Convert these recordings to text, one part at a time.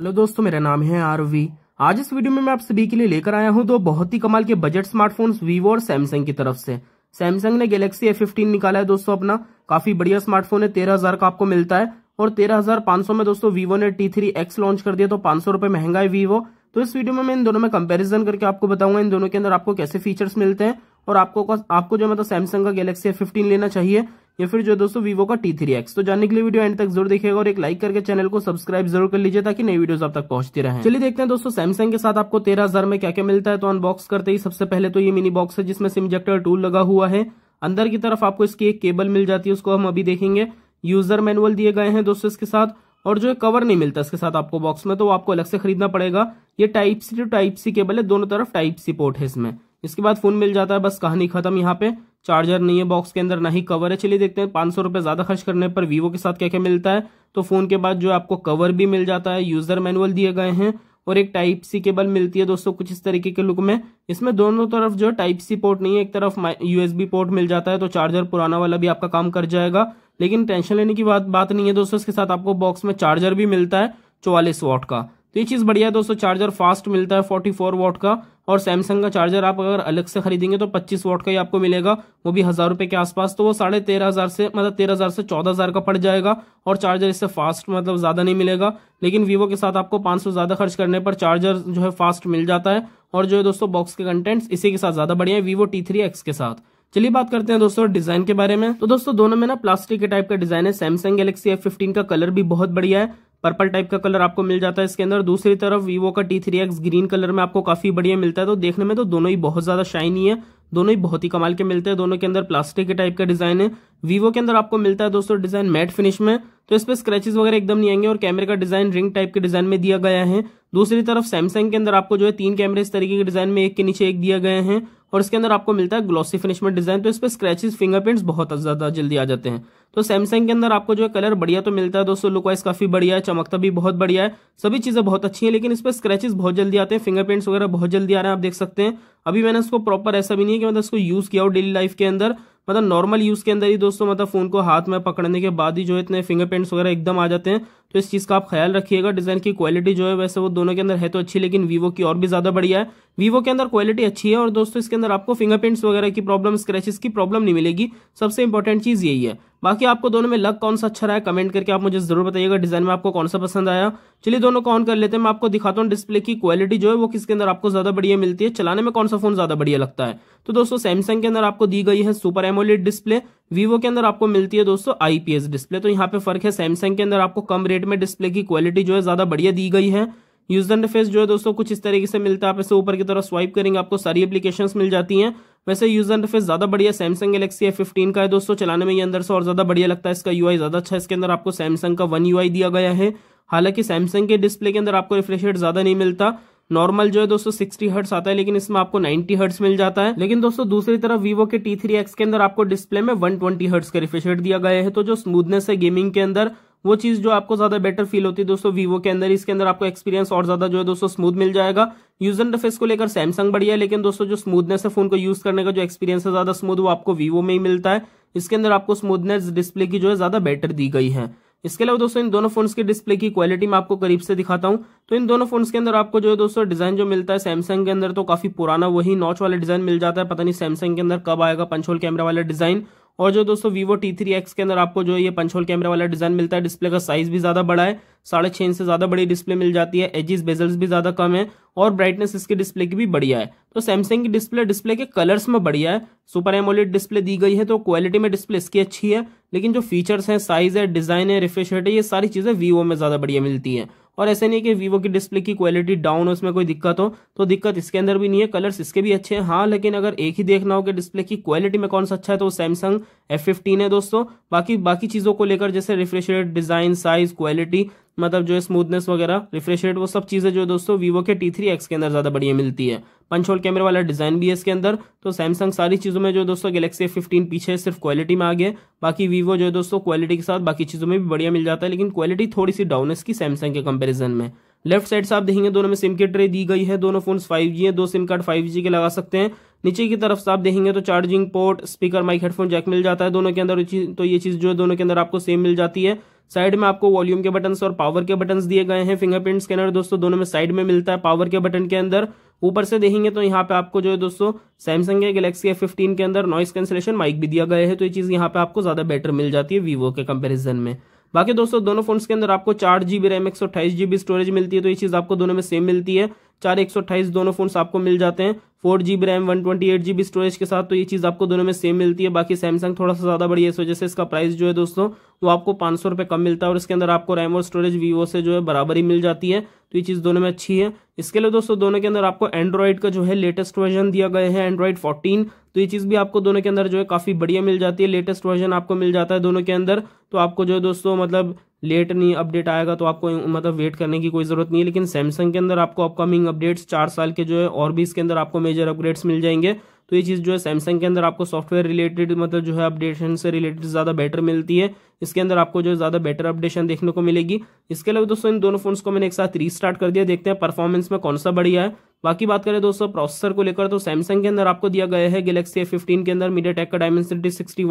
hello दोस्तों मेरा नाम है आरवी आज इस वीडियो में मैं आप सभी के लिए लेकर आया हूं दो बहुत ही कमाल के बजट स्मार्टफोन्स वीवो और सैमसंग की तरफ से सैमसंग ने गैलेक्सी ए फिफ्टीन निकाला है दोस्तों अपना काफी बढ़िया स्मार्टफोन है तेरह हजार का आपको मिलता है और तेरह हजार पांच सौ में दोस्तों वीवो ने टी थ्री एक्स लॉन्च कर दिया तो पांच सौ महंगा है वीवो तो इस वीडियो में मैं इन दोनों में कंपेरिजन करके आपको बताऊंगा इन दोनों के अंदर आपको कैसे फीचर्स मिलते हैं और आपको आपको जो मतलब सैमसंग का गैलेक्सी ए फिफ्टीन लेना चाहिए या फिर जो दोस्तों वीवो का टी थ्री एक्स तो जानने के लिए वीडियो एंड तक जरूर देखिएगा और एक लाइक करके चैनल को सब्सक्राइब जरूर कर लीजिए ताकि नई वीडियो आप तक पहुंचती रहे चलिए देखते हैं दोस्तों सैमसंग के साथ आपको तेरह हजार में क्या क्या मिलता है तो अनबॉक्स करते ही सबसे पहले तो ये मिनी बॉक्स है जिसमें सिम टूल लगा हुआ है अंदर की तरफ आपको इसकी एक केबल मिल जाती है उसको हम अभी देखेंगे यूजर मैनुअल दिए गए हैं दोस्तों इसके साथ और जो कवर नहीं मिलता इसके साथ आपको बॉक्स में तो आपको अलग से खरीदना पड़ेगा ये type C to type C cable है दोनों तरफ टाइप सी पोर्ट है इसमें इसके बाद फोन मिल जाता है बस कहानी खत्म यहाँ पे चार्जर नहीं है बॉक्स के अंदर ना ही कवर है चलिए देखते हैं पाँच सौ रुपये ज़्यादा खर्च करने पर वीवो के साथ क्या क्या मिलता है तो फ़ोन के बाद जो आपको कवर भी मिल जाता है यूज़र मैनुअल दिए गए हैं और एक टाइप सी केबल मिलती है दोस्तों कुछ इस तरीके के लुक में इसमें दोनों तरफ जो टाइप सी पोर्ट नहीं है एक तरफ यूएसबी पोर्ट मिल जाता है तो चार्जर पुराना वाला भी आपका काम कर जाएगा लेकिन टेंशन लेने की बात बात नहीं है दोस्तों इसके साथ आपको बॉक्स में चार्जर भी मिलता है चौवालीस वॉट का तो ये चीज़ बढ़िया है दोस्तों चार्जर फास्ट मिलता है फोर्टी फोर वॉट का और सैमसंग का चार्जर आप अगर अलग से खरीदेंगे तो पच्चीस वॉट का ही आपको मिलेगा वो भी हज़ार रुपये के आसपास तो वो साढ़े तेरह हज़ार से मतलब तेरह हज़ार से चौदह हज़ार का पड़ जाएगा और चार्जर इससे फास्ट मतलब ज़्यादा नहीं मिलेगा लेकिन वीवो के साथ आपको पाँच सौ ज़्यादा खर्च करने पर चार्जर जो है फास्ट मिल जाता है और जो है दोस्तों बॉक्स के कंटेंट्स इसी के साथ ज़्यादा बढ़िया है वीवो टी थ्री एक्स के साथ चलिए बात करते हैं दोस्तों डिजाइन के बारे में तो दोस्तों दोनों में ना प्लास्टिक के टाइप का डिजाइन है सैमसंग गैलेक्सी फिफ्टीन का कलर भी बहुत बढ़िया है पर्पल टाइप का कलर आपको मिल जाता है इसके अंदर दूसरी तरफ वीवो का T three X green colour में आपको काफ़ी बढ़िया मिलता है तो देखने में तो दोनों ही बहुत ज़्यादा शाइनी है दोनों ही बहुत ही कमाल के मिलते हैं दोनों के अंदर प्लास्टिक के टाइप का डिज़ाइन है वीवो के अंदर आपको मिलता है दोस्तों डिज़ाइन मैट फिनिश में तो इस पर स्क्रैचेस वगैरह एकदम नहीं आएंगे और कैमरे का डिज़ाइन रिंग टाइप के डिज़ाइन में दिया गया है दूसरी तरफ सैमसंग के अंदर आपको जो है तीन कैमरे इस तरीके के डिज़ाइन में एक के नीचे एक दिया गए हैं और इसके अंदर आपको मिलता है ग्लॉसी फिनिश में डिजाइन तो इस पर स्क्रैचेस फिंगरप्रिंट्स बहुत ज्यादा जल्दी आ जाते हैं तो सैमसंग के अंदर आपको जो है कलर बढ़िया तो मिलता है दोस्तों लुक वाइज काफी बढ़िया है चमकता भी बहुत बढ़िया है सभी चीजें बहुत अच्छी हैं लेकिन इस पर स्क्रेचेज बहुत जल्दी आते हैं फिंगरप्रिंट्स वगैरह बहुत जल्दी आ रहे हैं आप देख सकते हैं अभी मैंने इसको प्रॉपर ऐसा भी नहीं है कि मतलब इसको यूज किया हो डेली लाइफ के अंदर मतलब नॉर्मल यूज के अंदर ही दोस्तों मतलब फोन को हाथ में पकड़ने के बाद ही जो इतने फिंगरप्रिंट्स वगैरह एकदम आ जाते हैं तो इस चीज़ का आप ख्याल रखिएगा डिज़ाइन की क्वालिटी जो है वैसे वो दोनों के अंदर है तो अच्छी लेकिन वीवो की और भी ज़्यादा बढ़िया है वीवो के अंदर क्वालिटी अच्छी है और दोस्तों इसके अंदर आपको फिंगरप्रिंट्स वगैरह की प्रॉब्लम स्क्रैचेस की प्रॉब्लम नहीं मिलेगी सबसे इंपॉर्टेंट चीज़ यही है बाकी आपको दोनों में लग कौन सा अच्छा रहा है कमेंट करके आप मुझे जरूर बताइएगा डिज़ाइन में आपको कौन सा पसंद आया चलिए दोनों को ऑन कर लेते हैं मैं आपको दिखाता हूँ डिस्प्ले की क्वालिटी जो है वो किसके अंदर आपको ज़्यादा बढ़िया मिलती है चलाने में कौन सा फोन ज़्यादा बढ़िया लगता है तो दोस्तों सैमसंग के अंदर आपको दी गई है सुपर एमोलेड डिस्प्ले वीवो के अंदर आपको मिलती है दोस्तों आईपीएस डिस्प्ले तो यहाँ पे फर्क है सैमसंग के अंदर आपको कम रेट में डिस्प्ले की क्वालिटी जो है ज्यादा बढ़िया दी गई है यूजर इंटरफेस जो है दोस्तों कुछ इस तरीके से मिलता है आप इसे ऊपर की तरफ स्वाइप करेंगे आपको सारी एप्लीकेशन मिल जाती हैं वैसे यूजर इंटरफेस ज्यादा बढ़िया सैमसंग गलेक्सी एफ फिफ्टीन का है दोस्तों चलाने में ये अंदर से और ज्यादा बढ़िया लगता है इसका यूआई ज्यादा अच्छा है इसके अंदर आपको सैमसंग का वन यूआई दिया गया है हालांकि सैमसंग के डिस्प्ले के अंदर आपको रिफ्रेश रेट ज्यादा नहीं मिलता नॉर्मल जो है दोस्तों सिक्सटी हर्ट्स आता है लेकिन इसमें आपको नाइन्टी हर्ट्स मिल जाता है लेकिन दोस्तों दूसरी तरफ वीवो के टी थ्री एक्स के अंदर आपको डिस्प्ले में वन ट्वेंटी हर्ट्स का रिफ्रेशरेट दिया गया है तो जो स्मूथनेस है गेमिंग के अंदर वो चीज जो आपको ज्यादा बेटर फील होती है दोस्तों वीवो के अंदर इसके अंदर आपको एक्सपीरियंस और ज्यादा जो है दोस्तों स्मूथ मिल जाएगा यूजर इंटरफेस को लेकर सैमसंग बढ़िया है लेकिन दोस्तों जो स्मूथनेस है फोन को यूज करने का जो एक्सपीरियंस है ज्यादा स्मूथ वो आपको वीवो में ही मिलता है इसके अंदर आपको स्मूथनेस डिस्प्ले की जो है ज्यादा बेटर दी गई है इसके अलावा दोस्तों इन दोनों फोन्स के डिस्प्ले की क्वालिटी मैं आपको करीब से दिखाता हूं तो इन दोनों फोन्स के अंदर आपको जो है दोस्तों डिजाइन जो मिलता है सैमसंग के अंदर तो काफी पुराना वही नॉच वाला डिजाइन मिल जाता है पता नहीं सैमसंग के अंदर कब आएगा पंचोल कैमरा वाला डिजाइन और जो दोस्तों वीवो टी थ्री एक्स के अंदर आपको जो ये पंचोल कैमरा वाला डिज़ाइन मिलता है डिस्प्ले का साइज़ भी ज़्यादा बड़ा है साढ़े छह इंच से ज़्यादा बड़ी डिस्प्ले मिल जाती है एजिस बेजल्स भी ज़्यादा कम है और ब्राइटनेस इसके डिस्प्ले की भी बढ़िया है तो सैमसंग की डिस्प्ले डिस्प्ले के कलर्स में बढ़िया है सुपर एमोलेट डिस्प्ले दी गई है तो क्वालिटी में डिस्प्ले इसकी अच्छी है लेकिन जो फीचर्स हैं साइज़ है डिज़ाइन है रिफ्रेश है ये सारी चीज़ें वीवो में ज़्यादा बढ़िया मिलती है और ऐसे नहीं कि वीवो की डिस्प्ले की क्वालिटी डाउन हो उसमें कोई दिक्कत हो तो दिक्कत इसके अंदर भी नहीं है कलर्स इसके भी अच्छे हैं हाँ लेकिन अगर एक ही देखना हो कि डिस्प्ले की क्वालिटी में कौन सा अच्छा है तो सैमसंग एफ फिफ्टीन है दोस्तों बाकी बाकी चीज़ों को लेकर जैसे refresh rate design size quality मतलब जो है स्मूथनेस वगैरह रिफ्रेश रेट वो सब चीज़ें जो दोस्तों वीवो के टी थ्री एक्स के अंदर ज़्यादा बढ़िया मिलती है पंच होल कैमरे वाला डिज़ाइन भी है इसके अंदर तो सैमसंग सारी चीज़ों में जो दोस्तों गैलेक्सी फिफ्टीन पीछे सिर्फ क्वालिटी में आगे बाकी वीवो जो है दोस्तों क्वालिटी के साथ बाकी चीज़ों में भी बढ़िया मिल जाता है लेकिन क्वालिटी थोड़ी सी डाउन है इसकी सैमसंग के कंपेरिजन में लेफ्ट साइड से आप देखेंगे दोनों में सिम की ट्रे दी गई है दोनों फोन फाइव जी है दो सिम कार्ड फाइव जी के लगा सकते हैं नीचे की तरफ से आप देखेंगे तो charging port speaker mic headphone jack मिल जाता है दोनों के अंदर तो ये चीज़ जो है दोनों के अंदर आपको सेम मिल जाती है साइड में आपको वॉल्यूम के बटन्स और पावर के बटन्स दिए गए हैं फिंगरप्रिंट स्कैनर दोस्तों दोनों में साइड में मिलता है पावर के बटन के अंदर ऊपर से देखेंगे तो यहाँ पे आपको जो है दोस्तों सैमसंग के गैलेक्सी एफ फिफ्टीन के अंदर नॉइस कैंसिलेशन माइक भी दिया गया है तो ये चीज़ यहाँ पे आपको ज़्यादा बेटर मिल जाती है वीवो के कंपेरिजन में बाकी दोस्तों दोनों फोन्स के अंदर आपको चार जीबी रैम एक सौ अट्ठाईस जीबी स्टोरेज मिलती है तो ये चीज़ आपको दोनों में सेम मिलती है चार एक सौ अट्ठाईस दोनों फोन आपको मिल जाते हैं four G B RAM one twenty eight G B storage के साथ तो ये चीज़ आपको दोनों में सेम मिलती है बाकी सैमसंग थोड़ा सा ज़्यादा बढ़िया इस वजह से इसका प्राइस जो है दोस्तों वो आपको पांच सौ रुपये कम मिलता है और इसके अंदर आपको रैम और स्टोरेज वीवो से जो है बराबर ही मिल जाती है तो ये चीज़ दोनों में अच्छी है इसके अलावा दोस्तों दोनों के अंदर आपको एंड्रॉइड का जो है लेटेस्ट वर्जन दिया गया है एंड्रॉइड फोर्टीन तो ये चीज़ भी आपको दोनों के अंदर जो है काफ़ी बढ़िया मिल जाती है लेटेस्ट वर्जन आपको मिल जाता है दोनों के अंदर तो आपको जो है दोस्तों मतलब लेट नहीं अपडेट आएगा तो आपको मतलब वेट करने की कोई ज़रूरत नहीं है लेकिन सैमसंग के अंदर आपको अपकमिंग अपडेट्स चार साल के जो है और भी इसके अंदर आपको मेजर अपग्रेड्स मिल जाएंगे तो ये चीज़ जो है सैमसंग के अंदर आपको सॉफ्टवेयर रिलेटेड मतलब जो है अपडेशन से रिलेटेड ज़्यादा बेटर मिलती है इसके अंदर आपको जो है ज़्यादा बेटर अपडेशन देखने को मिलेगी इसके अलावा दोस्तों इन दोनों फोन्स को मैंने एक साथ रीस्टार्ट कर दिया देखते हैं परफॉर्मेंस में कौन सा बढ़िया है बाकी बात करें दोस्तों प्रोसेसर को लेकर तो सैमसंग के अंदर आपको दिया गया है गैलेक्सी एफ के अंदर मीडिया टेक का डायमेंसिटी सिक्सटी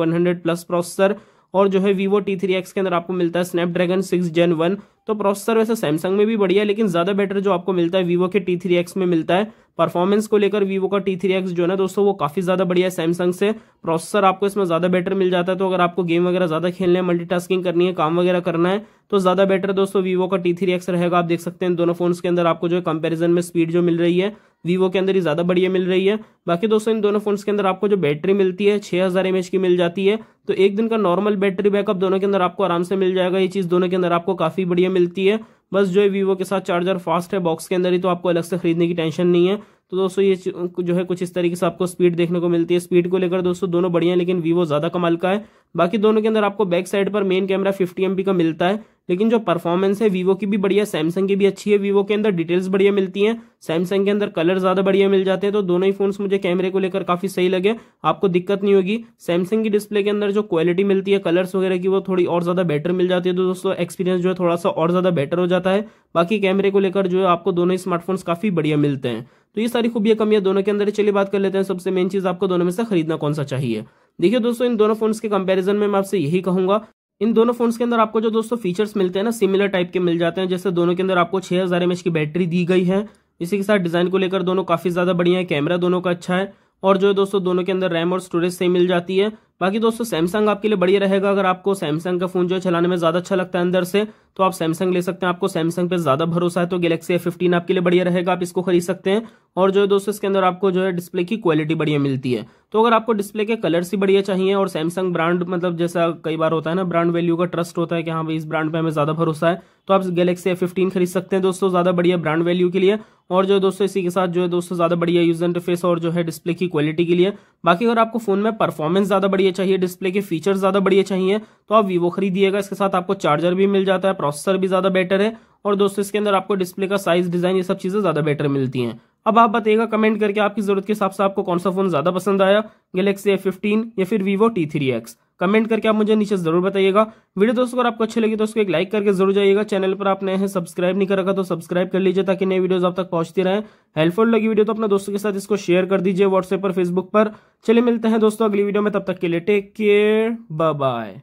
प्लस प्रोसेसर और जो है वीवो टी थ्री एक्स के अंदर आपको मिलता है स्नैपड्रैगन सिक्स जेन वन तो प्रोसेसर वैसे सैमसंग में भी बढ़िया है लेकिन ज़्यादा बेटर जो आपको मिलता है वीवो के टी थ्री एक्स में मिलता है परफॉर्मेंस को लेकर वीवो का टी थ्री एक्स जो है ना दोस्तों वो काफ़ी ज़्यादा बढ़िया है सैमसंग से प्रोसेसर आपको इसमें ज़्यादा बेटर मिल जाता है तो अगर आपको गेम वगैरह ज़्यादा खेलना है मल्टी करनी है काम वगैरह करना है तो ज़्यादा बेटर दोस्तों वीवो का टी थ्री एक्स रहेगा आप देख सकते हैं दोनों फोन के अंदर आपको जो है कंपेरिजन में स्पीड जो मिल रही है वीवो के अंदर ही ज़्यादा बढ़िया मिल रही है बाकी दोस्तों इन दोनों फ़ोन्स के अंदर आपको जो बैटरी मिलती है छः हज़ार एम की मिल जाती है तो एक दिन का नॉर्मल बैटरी बैकअप दोनों के अंदर आपको आराम से मिल जाएगा ये चीज़ दोनों के अंदर आपको काफ़ी बढ़िया मिलती है बस जो है वीवो के साथ चार्जर फास्ट है बॉक्स के अंदर ही तो आपको अलग से खरीदने की टेंशन नहीं है तो दोस्तों ये जो है कुछ इस तरीके से आपको स्पीड देखने को मिलती है स्पीड को लेकर दोस्तों दोनों बढ़िया लेकिन वीवो ज़्यादा कमाल का है बाकी दोनों के अंदर आपको बैक साइड पर मेन कैमरा फिफ्टी एम का मिलता है लेकिन जो परफॉर्मेंस है वीवो की भी बढ़िया सैमसंग की भी अच्छी है वीवो के अंदर डिटेल्स बढ़िया मिलती हैं सैमसंग के अंदर कलर ज़्यादा बढ़िया मिल जाते हैं तो दोनों ही फोन्स मुझे कैमरे को लेकर काफ़ी सही लगे आपको दिक्कत नहीं होगी सैमसंग की डिस्प्ले के अंदर जो क्वालिटी मिलती है कलर्स वगैरह की वो थोड़ी और ज़्यादा बेटर मिल जाती है तो दोस्तों एक्सपीरियंस जो है थोड़ा सा और ज़्यादा बेटर हो जाता है बाकी कैमरे को लेकर जो है आपको दोनों ही स्मार्टफोन्स काफ़ी बढ़िया मिलते हैं तो ये सारी खूबियाँ कमियाँ दोनों के अंदर चलिए बात कर लेते हैं सबसे मेन चीज़ आपको दोनों में से खरीदना कौन सा चाहिए देखिए दोस्तों इन दोनों फोन्स के कंपैरिजन में मैं आपसे यही कहूंगा इन दोनों फोन्स के अंदर आपको जो दोस्तों फीचर्स मिलते हैं ना सिमिलर टाइप के मिल जाते हैं जैसे दोनों के अंदर आपको छह हज़ार एमएच की बैटरी दी गई है इसी के साथ डिज़ाइन को लेकर दोनों काफ़ी ज़्यादा बढ़िया है कैमरा दोनों का अच्छा है और जो है दोस्तों दोनों के अंदर रैम और स्टोरेज सेम मिल जाती है बाकी दोस्तों सैमसंग आपके लिए बढ़िया रहेगा अगर आपको सैमसंग का फोन जो है चलाने में ज़्यादा अच्छा लगता है अंदर से तो आप सैमसंग ले सकते हैं आपको सैमसंग पे ज़्यादा भरोसा है तो गैलेक्सी एफ फिफ्टीन आपके लिए बढ़िया रहेगा आप इसको खरीद सकते हैं और जो है दोस्तों इसके अंदर आपको जो है डिस्प्ले की क्वालिटी बढ़िया मिलती है तो अगर आपको डिस्प्ले के कलर्स ही बढ़िया चाहिए और सैमसंग ब्रांड मतलब जैसा कई बार होता है ना ब्रांड वैल्यू का ट्रस्ट होता है कि हाँ भाई इस ब्रांड पर हमें ज़्यादा भरोसा है तो आप गैलेक्सी एफ फिफ्टीन खरीद सकते हैं दोस्तों ज़्यादा बढ़िया ब्रांड वैल्यू के लिए और जो दोस्तों इसी के साथ जो है दोस्तों ज़्यादा बढ़िया यूज इंटरफेस और जो है डिस्प्ले की क्वालिटी के लिए बाकी अगर आपको फोन में परफॉर्मेंस ज़्यादा बढ़िया चाहिए डिस्प्ले के फीचर ज़्यादा बढ़िया चाहिए तो आप वीवो खरीदिएगा इसके साथ आपको चार्जर भी मिल जाता है प्रोसेसर भी ज़्यादा बेटर है और दोस्तों इसके अंदर आपको डिस्प्ले का साइज डिज़ाइन ये सब चीज़ें ज़्यादा बेटर मिलती हैं अब आप बताइएगा कमेंट करके आपकी ज़रूरत के हिसाब से आपको कौन सा फ़ोन ज़्यादा पसंद आया गैलेक्सी ए फिफ्टीन या फिर Vivo T three X comment करके आप मुझे नीचे जरूर बताइएगा वीडियो दोस्तों अगर आपको अच्छी लगी तो उसको एक लाइक करके जरूर जाइएगा चैनल पर आपने हैं सब्सक्राइब नहीं कर रखा तो सब्सक्राइब कर लीजिए ताकि नए वीडियोस आप तक पहुंचती रहें हेल्पफुल लगी वीडियो तो अपने दोस्तों के साथ इसको शेयर कर दीजिए व्हाट्सएप पर फेसबुक पर चले मिलते हैं दोस्तों अगली वीडियो में तब तक के लिए टेक केयर बाय